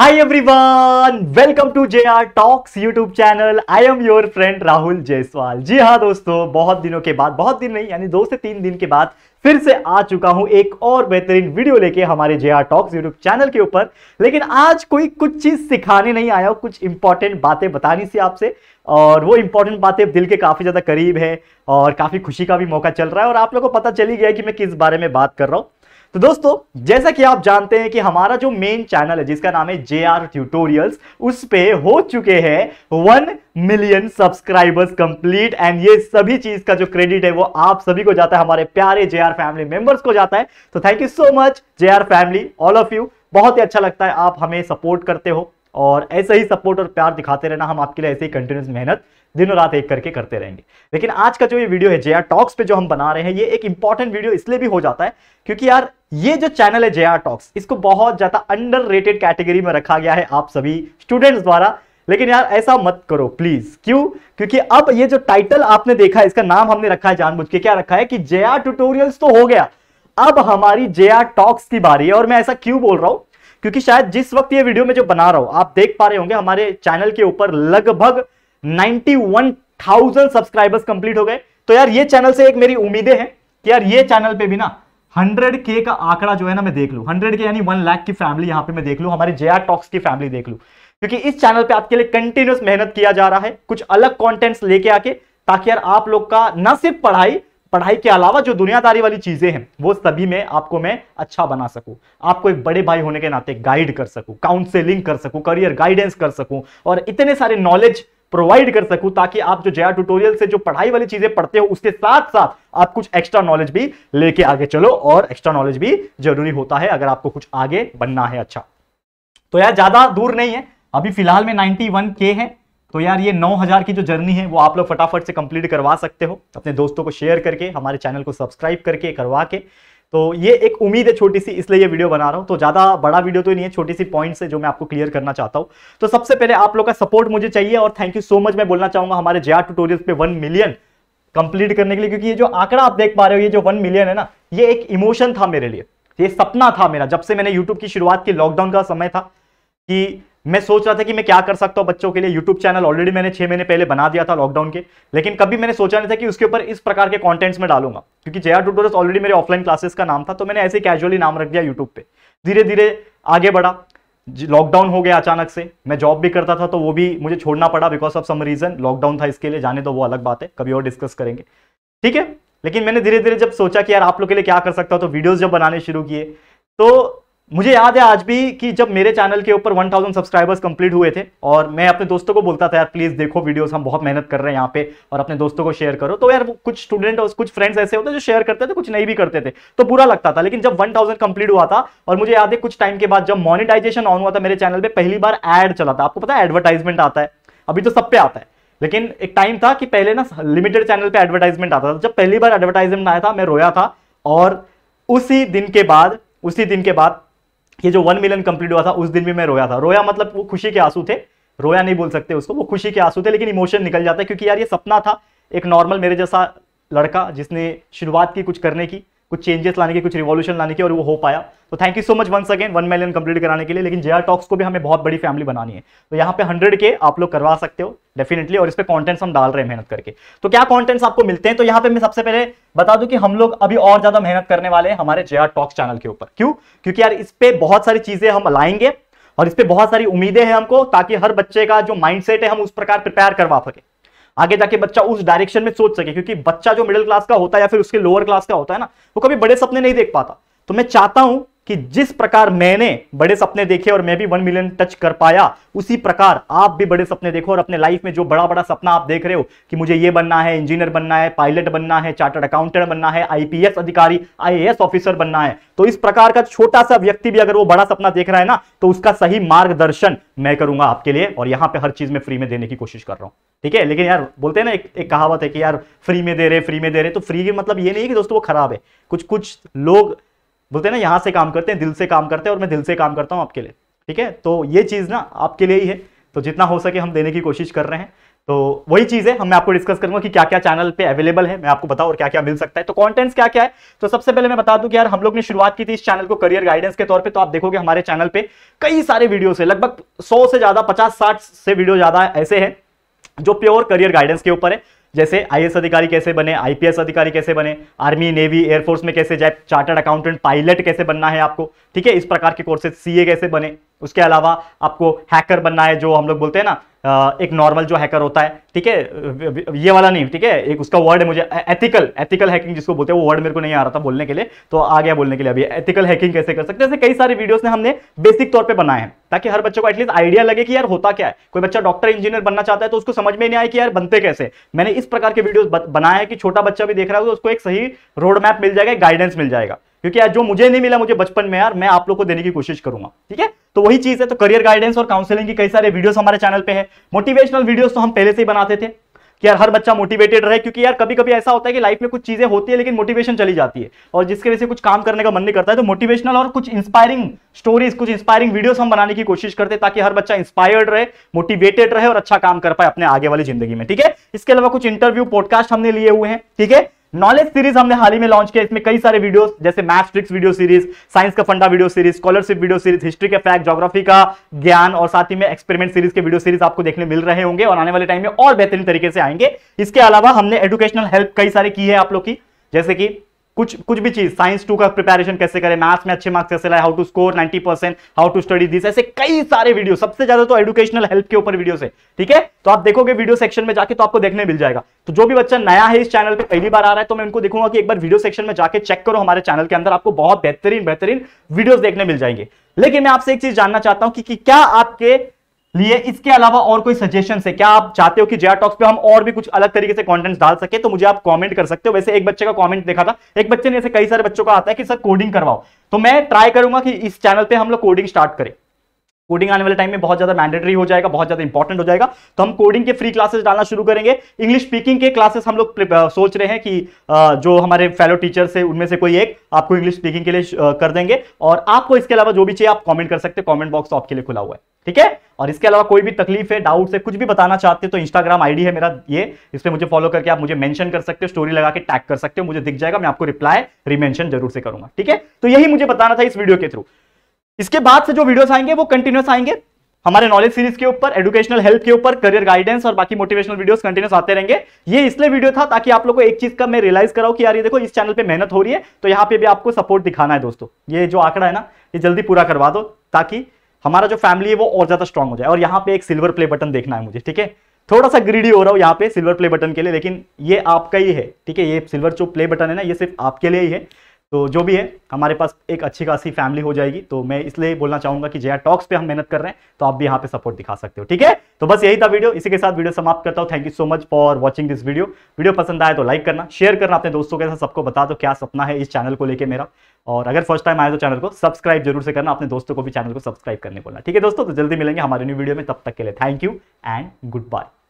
Hi welcome to J R talks YouTube channel I am your friend Rahul Jaiswal ji हाँ दोस्तों बहुत दिनों के बाद बहुत दिन नहीं यानी दो से तीन दिन के बाद फिर से आ चुका हूं एक और बेहतरीन वीडियो लेके हमारे J R talks YouTube channel के ऊपर लेकिन आज कोई कुछ चीज़ सिखाने नहीं आया कुछ इंपॉर्टेंट बातें बतानी थी आपसे और वो इंपॉर्टेंट बातें दिल के काफ़ी ज़्यादा करीब है और काफ़ी खुशी का भी मौका चल रहा है और आप लोग को पता चली गया कि मैं किस बारे में बात कर रहा हूँ तो दोस्तों जैसा कि आप जानते हैं कि हमारा जो मेन चैनल है जिसका नाम है जे आर ट्यूटोरियल्स उस पे हो चुके हैं one million subscribers complete and ये सभी चीज का जो क्रेडिट है वो आप सभी को जाता है हमारे प्यारे जे आर फैमिली मेंबर्स को जाता है तो thank you so much J R family all of you बहुत ही अच्छा लगता है आप हमें सपोर्ट करते हो और ऐसे ही सपोर्ट और प्यार दिखाते रहना हम आपके लिए ऐसे ही कंटिन्यूस मेहनत दिन और रात एक करके करते रहेंगे लेकिन आज का जो ये वीडियो है जे टॉक्स पे जो हम बना रहे हैं ये एक इंपॉर्टेंट वीडियो इसलिए भी हो जाता है क्योंकि यार ये जो चैनल है जे टॉक्स इसको बहुत ज्यादा अंडर रेटेड कैटेगरी में रखा गया है आप सभी स्टूडेंट्स द्वारा लेकिन यार ऐसा मत करो प्लीज क्यों क्योंकि अब ये जो टाइटल आपने देखा है इसका नाम हमने रखा है जानबूझ के क्या रखा है कि जे ट्यूटोरियल्स तो हो गया अब हमारी जे टॉक्स की बारी है और मैं ऐसा क्यों बोल रहा हूं क्योंकि शायद जिस वक्त ये वीडियो में जो बना रहा हूं आप देख पा रहे होंगे हमारे चैनल के ऊपर लगभग 91,000 सब्सक्राइबर्स कंप्लीट हो गए तो यार ये चैनल से एक मेरी उम्मीदें हैं कि यार ये चैनल पे भी ना के का आंकड़ा जो है ना मैं देख लू हंड्रेड के यानी 1 लाख की फैमिली यहां पे मैं देख लू हमारे जे टॉक्स की फैमिली देख लू क्योंकि इस चैनल पे आपके लिए कंटिन्यूस मेहनत किया जा रहा है कुछ अलग कॉन्टेंट्स लेके आके ताकि यार आप लोग का ना सिर्फ पढ़ाई पढ़ाई के अलावा जो दुनियादारी वाली चीजें हैं वो सभी में आपको मैं अच्छा बना सकूं आपको एक बड़े भाई होने के नाते गाइड कर सकूं काउंसलिंग कर सकूं करियर गाइडेंस कर सकूं और इतने सारे नॉलेज प्रोवाइड कर सकूं ताकि आप जो जया ट्यूटोरियल से जो पढ़ाई वाली चीजें पढ़ते हो उसके साथ साथ आप कुछ एक्स्ट्रा नॉलेज भी लेके आगे चलो और एक्स्ट्रा नॉलेज भी जरूरी होता है अगर आपको कुछ आगे बनना है अच्छा तो यार ज्यादा दूर नहीं है अभी फिलहाल में 91 के है तो यार ये 9000 की जो जर्नी है वो आप लोग फटाफट से कंप्लीट करवा सकते हो अपने दोस्तों को शेयर करके हमारे चैनल को सब्सक्राइब करके करवा के तो ये एक उम्मीद है छोटी सी इसलिए ये वीडियो बना रहा हूँ तो ज़्यादा बड़ा वीडियो तो नहीं है छोटी सी पॉइंट से जो मैं आपको क्लियर करना चाहता हूँ तो सबसे पहले आप लोग का सपोर्ट मुझे चाहिए और थैंक यू सो मच मैं बोलना चाहूँगा हमारे जे ट्यूटोरियल्स पे वन मिलियन कंप्लीट करने के लिए क्योंकि ये जो आंकड़ा आप देख पा रहे हो ये जो वन मिलियन है ना ये एक इमोशन था मेरे लिए ये सपना था मेरा जब से मैंने यूट्यूब की शुरुआत की लॉकडाउन का समय था कि मैं सोच रहा था कि मैं क्या कर सकता हूँ बच्चों के लिए यूट्यूब चैनल ऑलरेडी मैंने छह महीने पहले बना दिया था लॉकडाउन के लेकिन कभी मैंने सोचा नहीं था कि उसके ऊपर इस प्रकार के कॉन्टेंट्स में डालूंगा क्योंकि जया ट्यूटोरियल्स ऑलरेडी मेरे ऑफलाइन क्लासेस का नाम था तो मैंने ऐसे कैजुअली नाम रख दिया यूट्यूब पर धीरे धीरे आगे बढ़ा लॉकडाउन हो गया अचानक से मैं जॉब भी करता था तो वो भी मुझे छोड़ना पड़ा because of some reason lockdown था इसके लिए जाने तो वो अलग बात है कभी और डिस्कस करेंगे ठीक है लेकिन मैंने धीरे धीरे जब सोचा कि यार आप लोग के लिए क्या कर सकता हूँ तो वीडियोज जब बनाने शुरू किए तो मुझे याद है आज भी कि जब मेरे चैनल के ऊपर 1000 सब्सक्राइबर्स कंप्लीट हुए थे और मैं अपने दोस्तों को बोलता था यार प्लीज़ देखो वीडियोस हम बहुत मेहनत कर रहे हैं यहाँ पे और अपने दोस्तों को शेयर करो तो यार कुछ स्टूडेंट और कुछ फ्रेंड्स ऐसे होते जो शेयर करते थे कुछ नहीं भी करते थे तो बुरा लगता था लेकिन जब वन कंप्लीट हुआ था और मुझे याद है कुछ टाइम के बाद जब मोनिटाइजेशन ऑन हुआ था मेरे चैनल पर पहली बार एड चला था आपको पता है एडवर्टाइजमेंट आता है अभी तो सब पे आता है लेकिन एक टाइम था कि पहले ना लिमिटेड चैनल पर एडवर्टाइजमेंट आता था जब पहली बार एडवर्टाइजमेंट आया था मैं रोया था और उसी दिन के बाद उसी दिन के बाद ये जो वन मिलियन कंप्लीट हुआ था उस दिन भी मैं रोया था रोया मतलब वो खुशी के आंसू थे रोया नहीं बोल सकते उसको वो खुशी के आंसू थे लेकिन इमोशन निकल जाता है क्योंकि यार ये सपना था एक नॉर्मल मेरे जैसा लड़का जिसने शुरुआत की कुछ करने की कुछ चेंजेस लाने के कुछ रिवॉल्यूशन लाने के और वो हो पाया तो thank you so much once again one million complete कराने के लिए लेकिन जे टॉक्स को भी हमें बहुत बड़ी फैमिली बनानी है तो यहाँ पे हंड्रेड के आप लोग करवा सकते हो डेफिनेटली और इस पर कॉन्टेंट्स हम डाल रहे हैं मेहनत करके तो क्या कॉन्टेंट्स आपको मिलते हैं तो यहाँ पे मैं सबसे पहले बता दूं कि हम लोग अभी और ज्यादा मेहनत करने वाले हैं हमारे जे टॉक्स चैनल के ऊपर क्यों क्योंकि यार इस पर बहुत सारी चीजें हम लाएंगे और इस पर बहुत सारी उम्मीदें हैं हमको ताकि हर बच्चे का जो माइंड है हम उस प्रकार प्रिपेयर करवा सके आगे जाके बच्चा उस डायरेक्शन में सोच सके क्योंकि बच्चा जो मिडिल क्लास का होता है या फिर उसके लोअर क्लास का होता है ना वो कभी बड़े सपने नहीं देख पाता तो मैं चाहता हूं कि जिस प्रकार मैंने बड़े सपने देखे और मैं भी वन मिलियन टच कर पाया उसी प्रकार आप भी बड़े सपने देखो और अपने लाइफ में जो बड़ा बड़ा सपना आप देख रहे हो कि मुझे ये बनना है इंजीनियर बनना है पायलट बनना है चार्टर्ड अकाउंटेंट बनना है आईपीएस अधिकारी आईएएस ऑफिसर बनना है तो इस प्रकार का छोटा सा व्यक्ति भी अगर वो बड़ा सपना देख रहा है ना तो उसका सही मार्गदर्शन मैं करूंगा आपके लिए और यहां पर हर चीज में फ्री में देने की कोशिश कर रहा हूं ठीक है लेकिन यार बोलते हैं ना एक, एक कहावत है कि यार फ्री में दे रहे फ्री में दे रहे तो फ्री मतलब ये नहीं कि दोस्तों वो खराब है कुछ कुछ लोग बोलते हैं ना यहाँ से काम करते हैं दिल से काम करते हैं और मैं दिल से काम करता हूँ आपके लिए ठीक है तो ये चीज़ ना आपके लिए ही है तो जितना हो सके हम देने की कोशिश कर रहे हैं तो वही चीज़ है हम मैं आपको डिस्कस करूंगा कि क्या क्या चैनल पे अवेलेबल है मैं आपको बताऊं और क्या क्या मिल सकता है तो कंटेंट्स क्या क्या है तो सबसे पहले मैं बता दूं कि यार हम लोग ने शुरुआत की थी इस चैनल को करियर गाइडेंस के तौर पे तो आप देखोगे हमारे चैनल पे कई सारे वीडियोस है लगभग सौ से ज़्यादा पचास साठ से वीडियो ज़्यादा ऐसे है जो प्योर करियर गाइडेंस के ऊपर है जैसे आई अधिकारी कैसे बने आई अधिकारी कैसे बने आर्मी नेवी एयरफोर्स में कैसे जाए चार्टर्ड अकाउंटेंट पायलट कैसे बनना है आपको ठीक है इस प्रकार के कोर्सेज सी कैसे बने उसके अलावा आपको हैकर बनना है जो हम लोग बोलते हैं ना एक नॉर्मल जो हैकर होता है ठीक है ये वाला नहीं ठीक है एक उसका वर्ड है मुझे एथिकल एथिकल हैकिंग जिसको बोलते हैं वो वर्ड मेरे को नहीं आ रहा था बोलने के लिए तो आ गया बोलने के लिए अभी एथिकल हैकिंग कैसे कर सकते हैं कई सारे वीडियोस ने हमने बेसिक तौर पर बनाए हैं ताकि हर बच्चे को एटलीस्ट आइडिया लगे कि यार होता क्या है कोई बच्चा डॉक्टर इंजीनियर बनना चाहता है तो उसको समझ में नहीं आया कि यार बनते कैसे मैंने इस प्रकार के वीडियो बनाया है कि छोटा बच्चा भी देख रहा है तो उसको एक सही रोड मैप मिल जाएगा गाइडेंस मिल जाएगा क्योंकि आज जो मुझे नहीं मिला मुझे बचपन में यार मैं आप लोग को देने की कोशिश करूंगा ठीक है तो वही चीज है तो करियर गाइडेंस और काउंसलिंग की कई सारे वीडियोस हमारे चैनल पे है मोटिवेशनल वीडियोस तो हम पहले से ही बनाते थे कि यार हर बच्चा मोटिवेटेड रहे क्योंकि यार कभी कभी ऐसा होता है कि लाइफ में कुछ चीजें होती है लेकिन मोटिवेशन चली जाती है और जिसके वजह से कुछ काम करने का मन नहीं करता है तो मोटिवेशनल और कुछ इंस्पायरिंग स्टोरीज कुछ इंस्पायरिंग वीडियोस हम बनाने की कोशिश करते हैं ताकि हर बच्चा इंस्पायर्ड रहे मोटिवेटेड रहे और अच्छा काम कर पाए अपने आगे वाली जिंदगी में ठीक है इसके अलावा कुछ इंटरव्यू पॉडकास्ट हमने लिए हुए हैं ठीक है नॉलेज सीरीज हमने हाल ही में लॉन्च किया इसमें कई सारे वीडियो जैसे math tricks video series science का फंडा video series scholarship video series history के फैक्ट जोग्राफी का ज्ञान और साथ ही में एक्सपेरिमेंट सीरीज के वीडियो सीरीज आपको देखने मिल रहे होंगे और आने वाले टाइम में और बेहतरीन तरीके से आएंगे इसके अलावा हमने एजुकेशनल हेल्प कई सारे की है आप लोग की जैसे कि कुछ कुछ भी चीज साइंस टू का प्रिपरेशन कैसे करें मैथ्स में अच्छे मार्क्स कैसे लाए how to score 90 percent how to study this ऐसे कई सारे वीडियो सबसे ज्यादा तो एडुकेशनल हेल्प के ऊपर वीडियो है ठीक है तो आप देखोगे वीडियो सेक्शन में जाके तो आपको देखने मिल जाएगा तो जो भी बच्चा नया है इस चैनल पर पहली बार आ रहा है तो मैं उनको देखूंगा कि एक बार वीडियो सेक्शन में जाके चेक करो हमारे चैनल के अंदर आपको बहुत बेहतरीन बेहतरीन वीडियो देखने मिल जाएंगे लेकिन मैं आपसे एक चीज जानना चाहता हूं कि, कि क्या आपके लिए इसके अलावा और कोई सजेशन है क्या आप चाहते हो कि जेआर टॉक्स पे हम और भी कुछ अलग तरीके से कंटेंट्स डाल सके तो मुझे आप कमेंट कर सकते हो वैसे एक बच्चे का कमेंट देखा था एक बच्चे ने ऐसे कई सारे बच्चों का आता है कि सर कोडिंग करवाओ तो मैं ट्राई करूंगा कि इस चैनल पे हम लोग कोडिंग स्टार्ट करें कोडिंग आने वाले टाइम में बहुत ज्यादा मैंडेटरी हो जाएगा बहुत ज्यादा इंपॉर्टेंट हो जाएगा तो हम कोडिंग के फ्री क्लासेस डालना शुरू करेंगे इंग्लिश स्पीकिंग के क्लासेस हम लोग सोच रहे हैं कि जो हमारे फेलो टीचर्स है उनमें से कोई एक आपको इंग्लिश स्पीकिंग के लिए कर देंगे और आपको इसके अलावा जो भी चाहिए आप कॉमेंट कर सकते हैं कॉमेंट बॉक्स आपके लिए खुला हुआ है ठीक है और इसके अलावा कोई भी तकलीफ है डाउट है कुछ भी बताना चाहते हैं तो इंस्टाग्राम आईडी है मेरा ये इस पर मुझे फॉलो करके आप मुझे मेंशन कर सकते हो स्टोरी लगा के टैग कर सकते हो मुझे दिख जाएगा मैं आपको रिप्लाई रिमेंशन जरूर से करूंगा ठीक है तो यही मुझे बताना था इस वीडियो के थ्रू इसके बाद से जो वीडियोस आएंगे वो कंटिन्यूस आएंगे हमारे नॉलेज सीरीज के ऊपर एजुकेशनल हेल्प के ऊपर करियर गाइडेंस और बाकी मोटिवेशनल वीडियोस कंटिन्यूस आते रहेंगे ये इसलिए वीडियो था ताकि आप लोगों को एक चीज का मैं रियलाइज कराऊ कि यार ये देखो इस चैनल पे मेहनत हो रही है तो यहाँ पे भी आपको सपोर्ट दिखाना है दोस्तों ये जो आंकड़ा है ना ये जल्दी पूरा करवा दो ताकि हमारा जो फैमिली है वो और ज्यादा स्ट्रॉग हो जाए और यहाँ पे एक सिल्वर प्ले बटन देखना है मुझे ठीक है थोड़ा सा ग्रीडी हो रहा हूँ यहाँ पे सिल्वर प्ले बटन के लिए लेकिन ये आपका ही है ठीक है ये सिल्वर जो प्ले बटन है ना ये सिर्फ आपके लिए ही है तो जो भी है हमारे पास एक अच्छी खासी फैमिली हो जाएगी तो मैं इसलिए बोलना चाहूंगा कि जया टॉक्स पे हम मेहनत कर रहे हैं तो आप भी यहाँ पे सपोर्ट दिखा सकते हो ठीक है तो बस यही था वीडियो इसी के साथ वीडियो समाप्त करता हूँ thank you so much for watching this video video पसंद आए तो लाइक करना शेयर करना अपने दोस्तों के साथ सबको बता दो क्या सपना है इस चैनल को लेकर मेरा और अगर फर्स्ट टाइम आए तो चैनल को सब्सक्राइब जरूर से करना अपने दोस्तों को भी चैनल को सब्सक्राइब करने बोलना ठीक है दोस्तों तो जल्दी मिलेंगे हमारे न्यू वीडियो में तब तक के लिए thank you and good bye